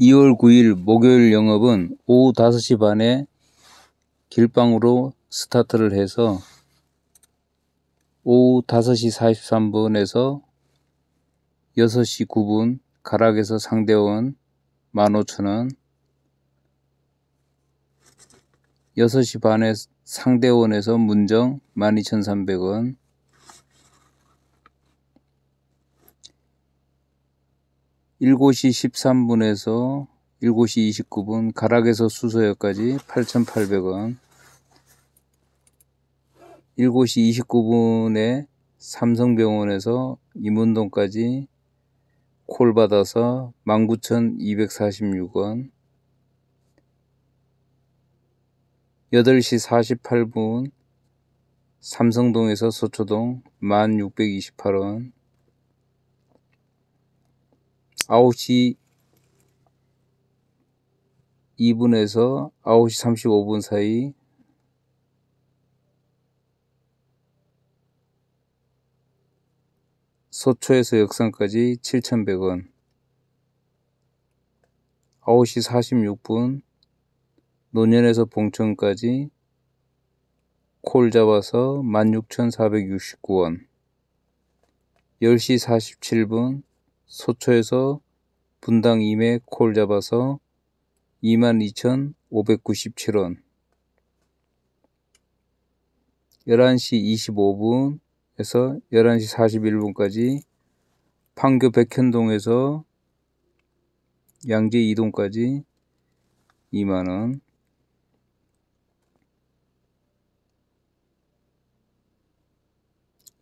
2월 9일 목요일 영업은 오후 5시 반에 길방으로 스타트를 해서 오후 5시 43분에서 6시 9분 가락에서 상대원 15,000원 6시 반에 상대원에서 문정 12,300원 7시 13분에서 7시 29분 가락에서 수서역까지 8,800원 7시 29분에 삼성병원에서 임원동까지 콜 받아서 19,246원 8시 48분 삼성동에서 서초동 1628원 9시 2분에서 9시 35분 사이 소초에서 역산까지 7,100원 9시 46분 논현에서 봉천까지 콜 잡아서 16,469원 10시 47분 소초에서 분당 임매콜 잡아서 22,597원 11시 25분에서 11시 41분까지 판교 백현동에서 양재 이동까지 2만원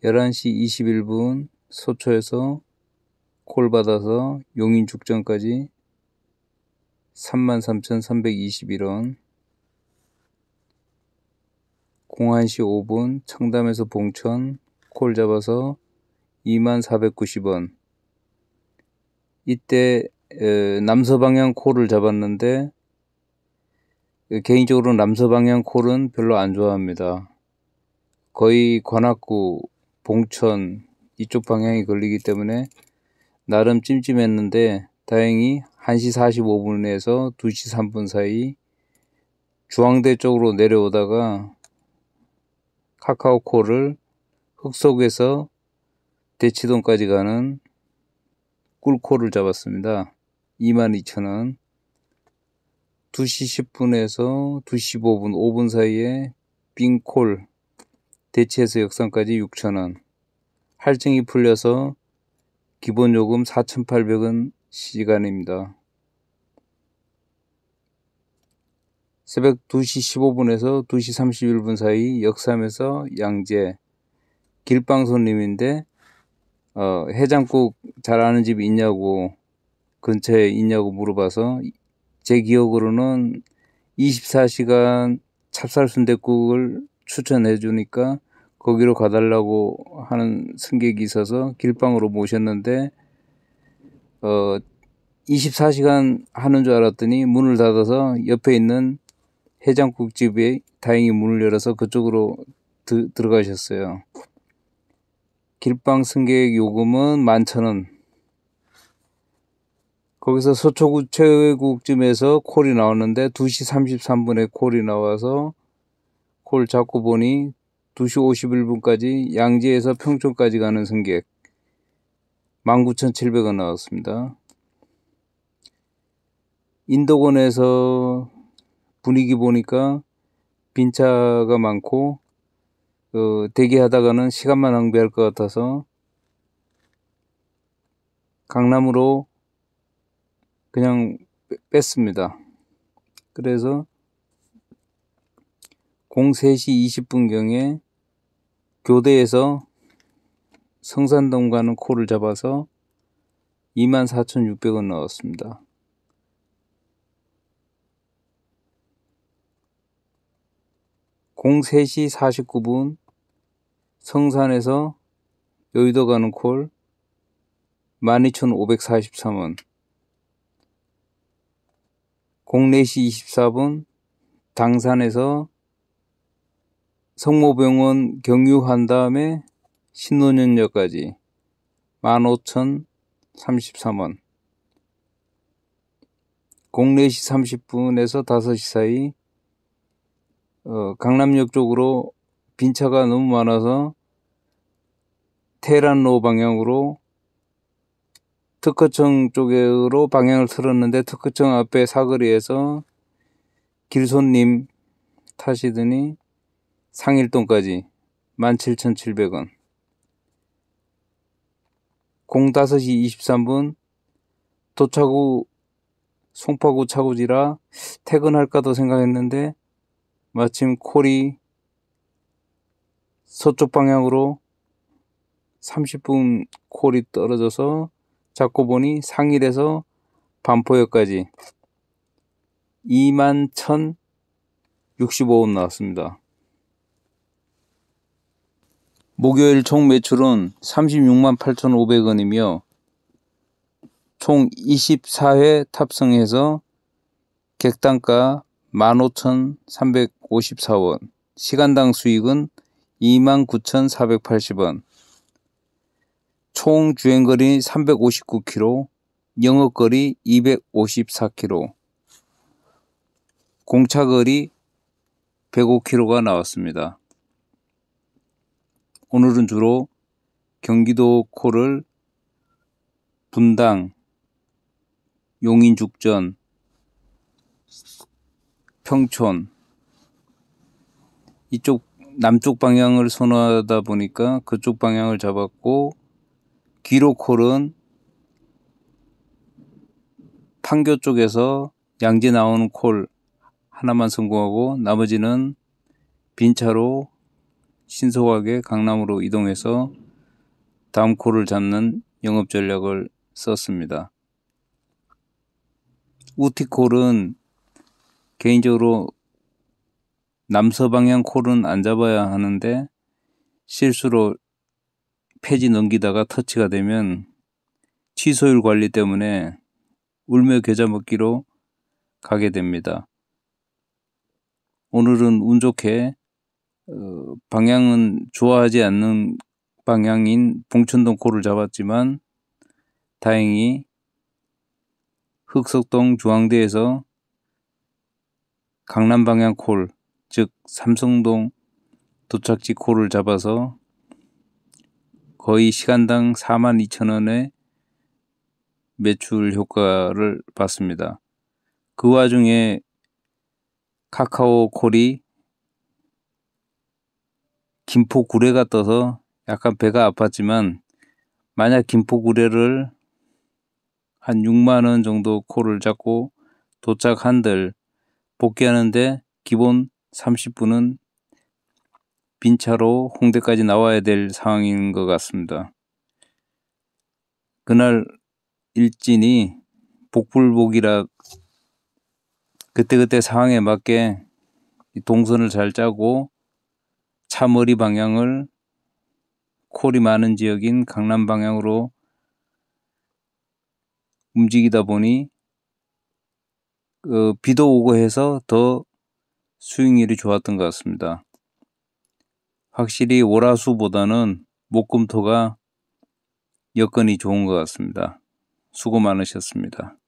1 1시2 1분 소초에서 콜 받아서 용인 죽전까지 33,321원 공한시 5분 청담에서 봉천 콜 잡아서 2490원 이때 남서방향 콜을 잡았는데 개인적으로 남서방향 콜은 별로 안 좋아합니다. 거의 관악구 봉천 이쪽 방향이 걸리기 때문에 나름 찜찜했는데 다행히 1시 45분에서 2시 3분 사이 주황대 쪽으로 내려오다가 카카오콜을 흙속에서 대치동까지 가는 꿀콜을 잡았습니다. 22,000원 2시 10분에서 2시 5분 5분 사이에 빙콜 대치에서 역산까지 6,000원 할증이 풀려서 기본 요금 4,800원 시간입니다. 새벽 2시 15분에서 2시 31분 사이 역삼에서 양재 길방 손님인데 어, 해장국 잘하는 집 있냐고 근처에 있냐고 물어봐서 제 기억으로는 24시간 찹쌀 순대국을 추천해 주니까 거기로 가달라고 하는 승객이 있어서 길방으로 모셨는데 어 24시간 하는 줄 알았더니 문을 닫아서 옆에 있는 해장국집에 다행히 문을 열어서 그쪽으로 드, 들어가셨어요. 길방 승객 요금은 1 1 0 0 0원 거기서 서초구 최외국쯤에서 콜이 나왔는데 2시 33분에 콜이 나와서 콜 잡고 보니 2시 51분까지 양지에서 평촌까지 가는 승객 19,700원 나왔습니다. 인도권에서 분위기 보니까 빈차가 많고 어, 대기하다가는 시간만 낭비할 것 같아서 강남으로 그냥 뺐습니다. 그래서 03시 20분경에 교대에서 성산동 가는 코를 잡아서 24,600원 넣었습니다. 0 3시 49분 성산에서 여의도 가는 콜 12,543원 0 4시 24분 당산에서 성모병원 경유한 다음에 신논현역까지 15,033원 공 4시 30분에서 5시 사이 어, 강남역 쪽으로 빈차가 너무 많아서 테란로 방향으로 특허청 쪽으로 방향을 틀었는데 특허청 앞에 사거리에서 길손님 타시더니 상일동까지 17,700원 05시 23분 도착 후 송파구 차고지라 퇴근할까도 생각했는데 마침 콜이 서쪽 방향으로 30분 콜이 떨어져서 잡고 보니 상일에서 반포역까지 21,065원 나왔습니다. 목요일 총 매출은 36만 8,500원이며 총 24회 탑승해서 객단가 15,354원, 시간당 수익은 29,480원, 총 주행거리 359km, 영업거리 254km, 공차거리 105km가 나왔습니다. 오늘은 주로 경기도 코를 분당, 용인죽전, 평촌 이쪽 남쪽 방향을 선호하다 보니까 그쪽 방향을 잡았고 기로콜은 판교 쪽에서 양지 나오는 콜 하나만 성공하고 나머지는 빈차로 신속하게 강남으로 이동해서 다음 콜을 잡는 영업 전략을 썼습니다. 우티콜은 개인적으로 남서방향 콜은 안 잡아야 하는데 실수로 폐지 넘기다가 터치가 되면 취소율 관리 때문에 울며 계좌 먹기로 가게 됩니다. 오늘은 운 좋게 어, 방향은 좋아하지 않는 방향인 봉천동 코를 잡았지만 다행히 흑석동 중앙대에서 강남 방향 콜, 즉 삼성동 도착지 콜을 잡아서 거의 시간당 4만 2천 원의 매출 효과를 봤습니다. 그 와중에 카카오 콜이 김포 구례가 떠서 약간 배가 아팠지만 만약 김포 구례를 한 6만 원 정도 코를 잡고 도착한들 복귀하는데 기본 30분은 빈차로 홍대까지 나와야 될 상황인 것 같습니다. 그날 일진이 복불복이라 그때그때 상황에 맞게 동선을 잘 짜고 차머리 방향을 콜이 많은 지역인 강남 방향으로 움직이다 보니 그 비도 오고 해서 더 수익률이 좋았던 것 같습니다. 확실히 월화수보다는 목금토가 여건이 좋은 것 같습니다. 수고 많으셨습니다.